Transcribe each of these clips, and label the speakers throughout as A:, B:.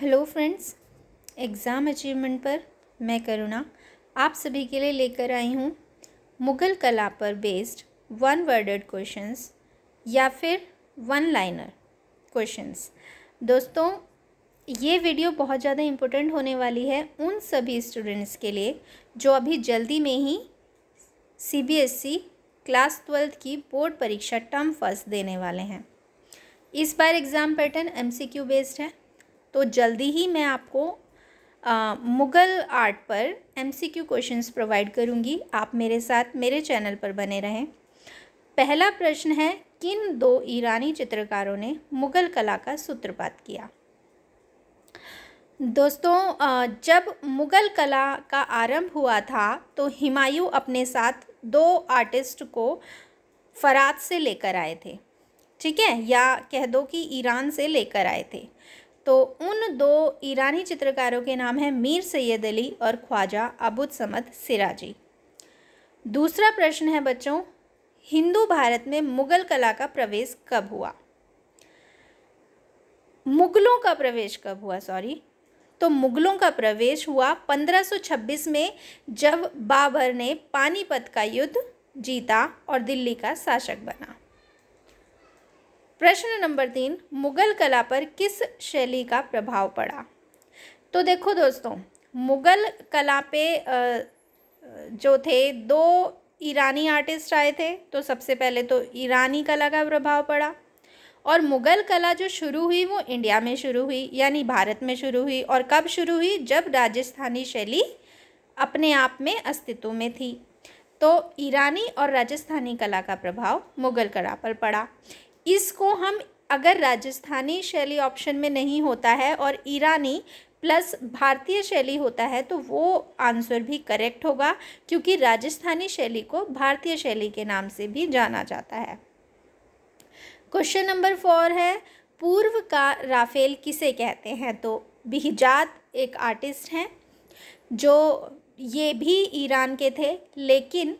A: hello friends exam achievement पर मैं करुणा आप सभी के लिए लेकर आई हूँ मुग़ल कला पर बेस्ड वन वर्डेड क्वेश्चंस या फिर वन लाइनर क्वेश्चंस दोस्तों ये वीडियो बहुत ज़्यादा इम्पोर्टेंट होने वाली है उन सभी स्टूडेंट्स के लिए जो अभी जल्दी में ही सीबीएसई क्लास ट्वेल्थ की बोर्ड परीक्षा टर्म फर्स्ट देने वाले हैं इस बार एग्ज़ाम पैटर्न एमसीक्यू बेस्ड है तो जल्दी ही मैं आपको मुग़ल आर्ट पर एमसीक्यू क्वेश्चंस प्रोवाइड करूँगी आप मेरे साथ मेरे चैनल पर बने रहें पहला प्रश्न है किन दो ईरानी चित्रकारों ने मुग़ल कला का सूत्रपात किया दोस्तों जब मुग़ल कला का आरंभ हुआ था तो हिमायूं अपने साथ दो आर्टिस्ट को फ़रात से लेकर आए थे ठीक है या कह दो कि ईरान से लेकर आए थे तो उन दो ईरानी चित्रकारों के नाम हैं मीर सैयद अली और ख्वाजा अबुद समद सिराजी दूसरा प्रश्न है बच्चों हिंदू भारत में मुगल कला का प्रवेश कब हुआ मुगलों का प्रवेश कब हुआ सॉरी तो मुगलों का प्रवेश हुआ 1526 में जब बाबर ने पानीपत का युद्ध जीता और दिल्ली का शासक बना प्रश्न नंबर तीन मुगल कला पर किस शैली का प्रभाव पड़ा तो देखो दोस्तों मुगल कला पे जो थे दो ईरानी आर्टिस्ट आए थे तो सबसे पहले तो ईरानी कला का प्रभाव पड़ा और मुग़ल कला जो शुरू हुई वो इंडिया में शुरू हुई यानी भारत में शुरू हुई और कब शुरू हुई जब राजस्थानी शैली अपने आप में अस्तित्व में थी तो ईरानी और राजस्थानी कला का प्रभाव मुग़ल कला पर पड़ा इसको हम अगर राजस्थानी शैली ऑप्शन में नहीं होता है और ईरानी प्लस भारतीय शैली होता है तो वो आंसर भी करेक्ट होगा क्योंकि राजस्थानी शैली को भारतीय शैली के नाम से भी जाना जाता है क्वेश्चन नंबर फोर है पूर्व का राफेल किसे कहते हैं तो बिहजात एक आर्टिस्ट हैं जो ये भी ईरान के थे लेकिन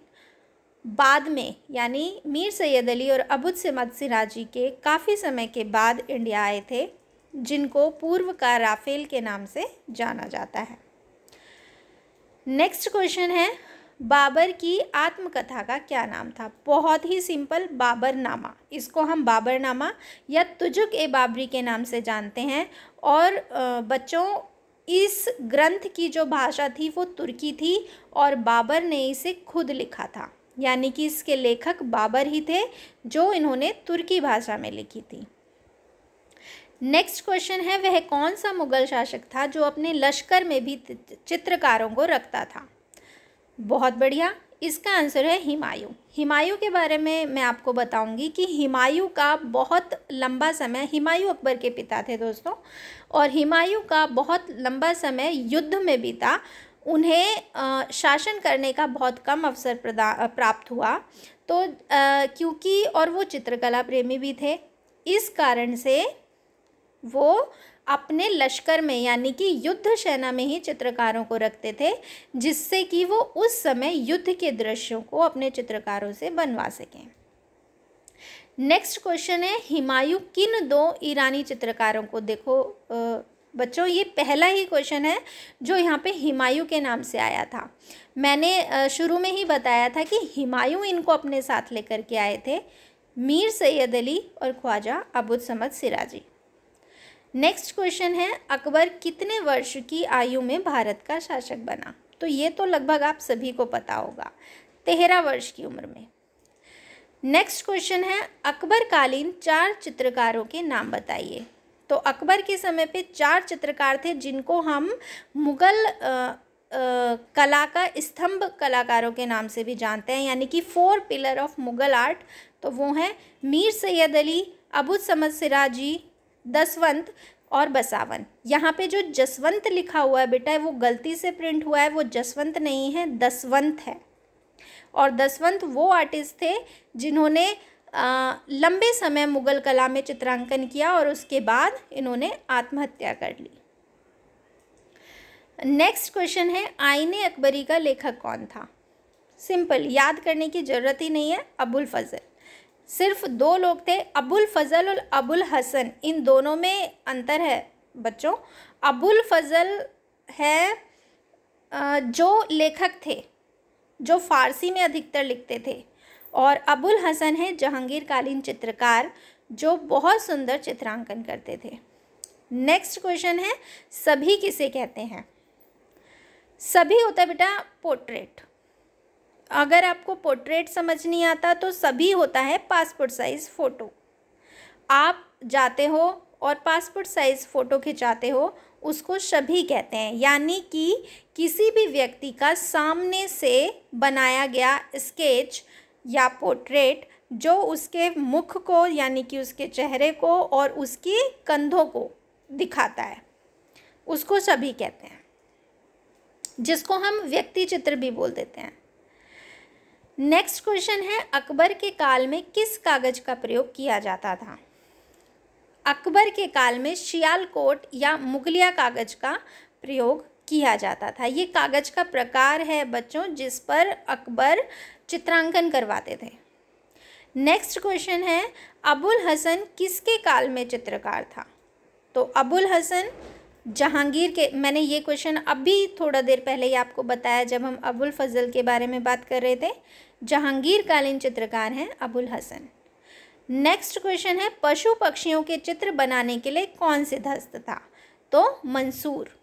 A: बाद में यानी मीर सैद अली और अबुद समद सिराजी के काफ़ी समय के बाद इंडिया आए थे जिनको पूर्व का राफेल के नाम से जाना जाता है नेक्स्ट क्वेश्चन है बाबर की आत्मकथा का क्या नाम था बहुत ही सिंपल बाबरनामा इसको हम बाबरनामा या तुजुक ए बाबरी के नाम से जानते हैं और बच्चों इस ग्रंथ की जो भाषा थी वो तुर्की थी और बाबर ने इसे खुद लिखा था यानी कि इसके लेखक बाबर ही थे जो इन्होंने तुर्की भाषा में लिखी थी नेक्स्ट क्वेश्चन है वह कौन सा मुगल शासक था जो अपने लश्कर में भी चित्रकारों को रखता था बहुत बढ़िया इसका आंसर है हिमायूं हिमायूं के बारे में मैं आपको बताऊंगी कि हिमायूं का बहुत लंबा समय हिमायूं अकबर के पिता थे दोस्तों और हिमायूं का बहुत लंबा समय युद्ध में बीता उन्हें शासन करने का बहुत कम अवसर प्रदान प्राप्त हुआ तो क्योंकि और वो चित्रकला प्रेमी भी थे इस कारण से वो अपने लश्कर में यानी कि युद्ध सेना में ही चित्रकारों को रखते थे जिससे कि वो उस समय युद्ध के दृश्यों को अपने चित्रकारों से बनवा सकें नेक्स्ट क्वेश्चन है हिमायू किन दो ईरानी चित्रकारों को देखो आ, बच्चों ये पहला ही क्वेश्चन है जो यहाँ पे हिमायूं के नाम से आया था मैंने शुरू में ही बताया था कि हिमायूं इनको अपने साथ लेकर के आए थे मीर सैयद अली और ख्वाजा अबुद समद सिराजी नेक्स्ट क्वेश्चन है अकबर कितने वर्ष की आयु में भारत का शासक बना तो ये तो लगभग आप सभी को पता होगा तेरह वर्ष की उम्र में नेक्स्ट क्वेश्चन है अकबर कालीन चार चित्रकारों के नाम बताइए तो अकबर के समय पे चार चित्रकार थे जिनको हम मुग़ल कला का स्तंभ कलाकारों के नाम से भी जानते हैं यानी कि four pillar of Mughal art तो वो हैं मीर सैद अली अबू समद सिराजी दसवंत और बसावन यहाँ पे जो जसवंत लिखा हुआ है बेटा है वो गलती से प्रिंट हुआ है वो जसवंत नहीं है दसवंत है और दसवंत वो आर्टिस्ट थे जिन्होंने लंबे समय मुगल कला में चित्रांकन किया और उसके बाद इन्होंने आत्महत्या कर ली नेक्स्ट क्वेश्चन है आईने अकबरी का लेखक कौन था सिंपल याद करने की ज़रूरत ही नहीं है अबुल फजल सिर्फ दो लोग थे अबुल फजल और अबुल हसन इन दोनों में अंतर है बच्चों अबुल फजल है जो लेखक थे जो फारसी में अधिकतर लिखते थे और अबुल हसन हैं जहांगीर कालीन चित्रकार जो बहुत सुंदर चित्रांकन करते थे नेक्स्ट क्वेश्चन है सभी किसे कहते हैं सभी होता बेटा पोर्ट्रेट अगर आपको पोर्ट्रेट समझ नहीं आता तो सभी होता है पासपोर्ट साइज़ फ़ोटो आप जाते हो और पासपोर्ट साइज़ फ़ोटो खिंचाते हो उसको सभी कहते हैं यानी कि किसी भी व्यक्ति का सामने से बनाया गया स्केच या पोर्ट्रेट जो उसके मुख को यानी कि उसके चेहरे को और उसकी कंधों को दिखाता है उसको सभी कहते हैं जिसको हम व्यक्ति चित्र भी बोल देते हैं नेक्स्ट क्वेश्चन है अकबर के काल में किस कागज का प्रयोग किया जाता था अकबर के काल में शियालकोट या मुगलिया कागज का प्रयोग किया जाता था ये कागज़ का प्रकार है बच्चों जिस पर अकबर चित्रांकन करवाते थे नेक्स्ट क्वेश्चन है अबुल हसन किसके काल में चित्रकार था तो अबुल हसन जहांगीर के मैंने ये क्वेश्चन अभी थोड़ा देर पहले ही आपको बताया जब हम अबुल फजल के बारे में बात कर रहे थे जहांगीर कालीन चित्रकार हैं अबुल हसन नेक्स्ट क्वेश्चन है पशु पक्षियों के चित्र बनाने के लिए कौन सिद्धस्त था तो मंसूर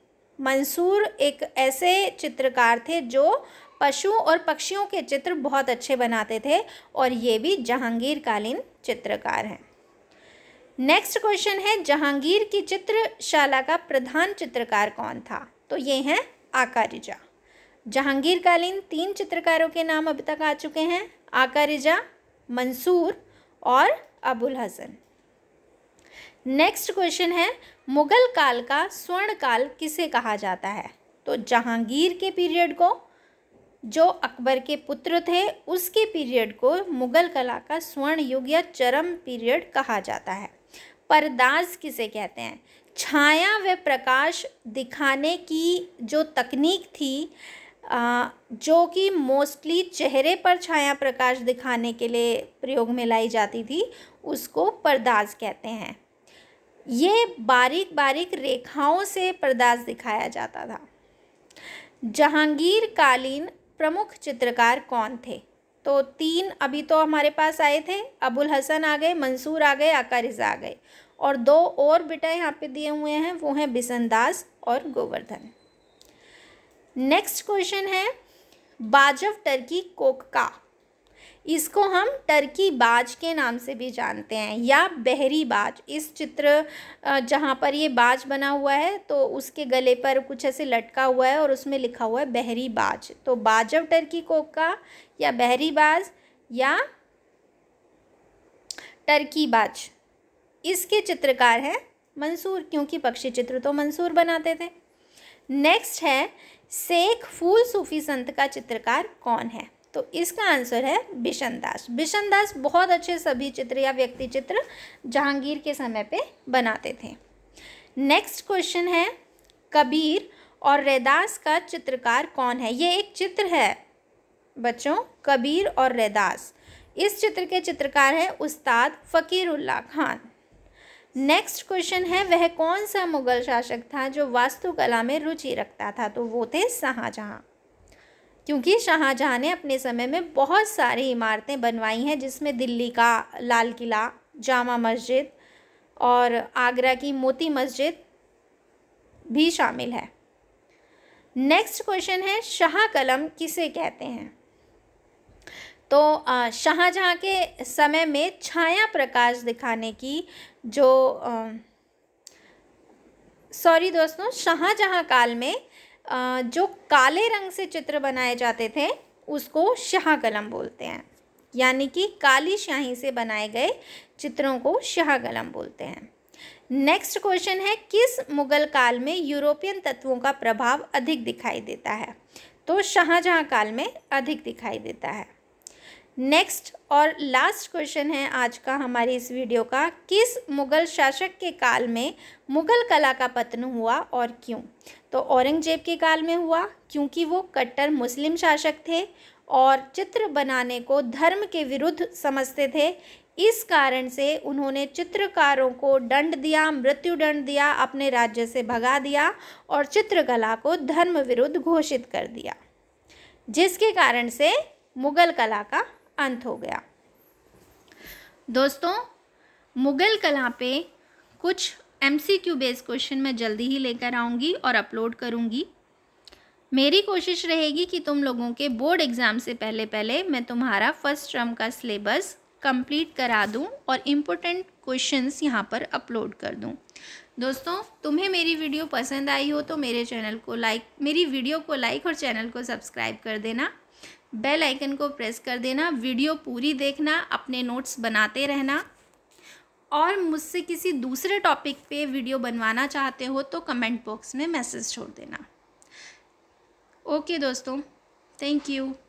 A: मंसूर एक ऐसे चित्रकार थे जो पशु और पक्षियों के चित्र बहुत अच्छे बनाते थे और ये भी जहांगीरकालीन चित्रकार हैं नेक्स्ट क्वेश्चन है जहांगीर की चित्रशाला का प्रधान चित्रकार कौन था तो ये हैं आकारिजा जहांगीरकालीन तीन चित्रकारों के नाम अभी तक आ चुके हैं आकारिजा मंसूर और अबुल हसन नेक्स्ट क्वेश्चन है मुग़ल काल का स्वर्ण काल किसे कहा जाता है तो जहांगीर के पीरियड को जो अकबर के पुत्र थे उसके पीरियड को मुग़ल कला का स्वर्ण युग या चरम पीरियड कहा जाता है परदास किसे कहते हैं छाया व प्रकाश दिखाने की जो तकनीक थी जो कि मोस्टली चेहरे पर छाया प्रकाश दिखाने के लिए प्रयोग में लाई जाती थी उसको परदास कहते हैं ये बारीक बारीक रेखाओं से पर्दाज दिखाया जाता था जहांगीर कालीन प्रमुख चित्रकार कौन थे तो तीन अभी तो हमारे पास आए थे अबुल हसन आ गए मंसूर आ गए रिजा आ गए और दो और बेटा यहाँ पे दिए हुए हैं वो हैं बिसनदास और गोवर्धन नेक्स्ट क्वेश्चन है बाजव टर्की कोक का इसको हम टर्की बाज के नाम से भी जानते हैं या बहरी बाज इस चित्र जहाँ पर ये बाज बना हुआ है तो उसके गले पर कुछ ऐसे लटका हुआ है और उसमें लिखा हुआ है बहरी बाज तो बाजव टर्की कोका या बहरी बाज या टर्की बाज इसके चित्रकार हैं मंसूर क्योंकि पक्षी चित्र तो मंसूर बनाते थे नेक्स्ट है शेख फूल सूफी संत का चित्रकार कौन है तो इसका आंसर है बिशन दास बिशन दास बहुत अच्छे सभी चित्र या व्यक्ति चित्र जहांगीर के समय पे बनाते थे नेक्स्ट क्वेश्चन है कबीर और रैदास का चित्रकार कौन है ये एक चित्र है बच्चों कबीर और रैदास इस चित्र के चित्रकार है उस्ताद फ़कीरुल्ला खान नेक्स्ट क्वेश्चन है वह कौन सा मुगल शासक था जो वास्तुकला में रुचि रखता था तो वो थे शाहजहाँ क्योंकि शाहजहाँ ने अपने समय में बहुत सारी इमारतें बनवाई हैं जिसमें दिल्ली का लाल किला जामा मस्जिद और आगरा की मोती मस्जिद भी शामिल है नेक्स्ट क्वेश्चन है शाह कलम किसे कहते हैं तो शाहजहाँ के समय में छाया प्रकाश दिखाने की जो सॉरी दोस्तों शाहजहाँ काल में जो काले रंग से चित्र बनाए जाते थे उसको शाह कलम बोलते हैं यानी कि काली शाही से बनाए गए चित्रों को शाह कलम बोलते हैं नेक्स्ट क्वेश्चन है किस मुगल काल में यूरोपियन तत्वों का प्रभाव अधिक दिखाई देता है तो शाहजहाँ काल में अधिक दिखाई देता है नेक्स्ट और लास्ट क्वेश्चन है आज का हमारी इस वीडियो का किस मुग़ल शासक के काल में मुग़ल कला का पतन हुआ और क्यों तो औरंगजेब के काल में हुआ क्योंकि वो कट्टर मुस्लिम शासक थे और चित्र बनाने को धर्म के विरुद्ध समझते थे इस कारण से उन्होंने चित्रकारों को दंड दिया मृत्यु दंड दिया अपने राज्य से भगा दिया और चित्रकला को धर्म विरुद्ध घोषित कर दिया जिसके कारण से मुग़ल कला का अंत हो गया दोस्तों मुगल कला पे कुछ M C Q base question मैं जल्दी ही लेकर आऊँगी और अपलोड करूँगी मेरी कोशिश रहेगी कि तुम लोगों के बोर्ड एग्ज़ाम से पहले पहले मैं तुम्हारा फर्स्ट टर्म का सिलेबस कंप्लीट करा दूं और इम्पोर्टेंट क्वेश्चंस यहाँ पर अपलोड कर दूं दोस्तों तुम्हें मेरी वीडियो पसंद आई हो तो मेरे चैनल को लाइक मेरी वीडियो को लाइक और चैनल को सब्सक्राइब कर देना बेल आइकन को प्रेस कर देना वीडियो पूरी देखना अपने नोट्स बनाते रहना और मुझसे किसी दूसरे टॉपिक पे वीडियो बनवाना चाहते हो तो कमेंट बॉक्स में मैसेज छोड़ देना ओके दोस्तों थैंक यू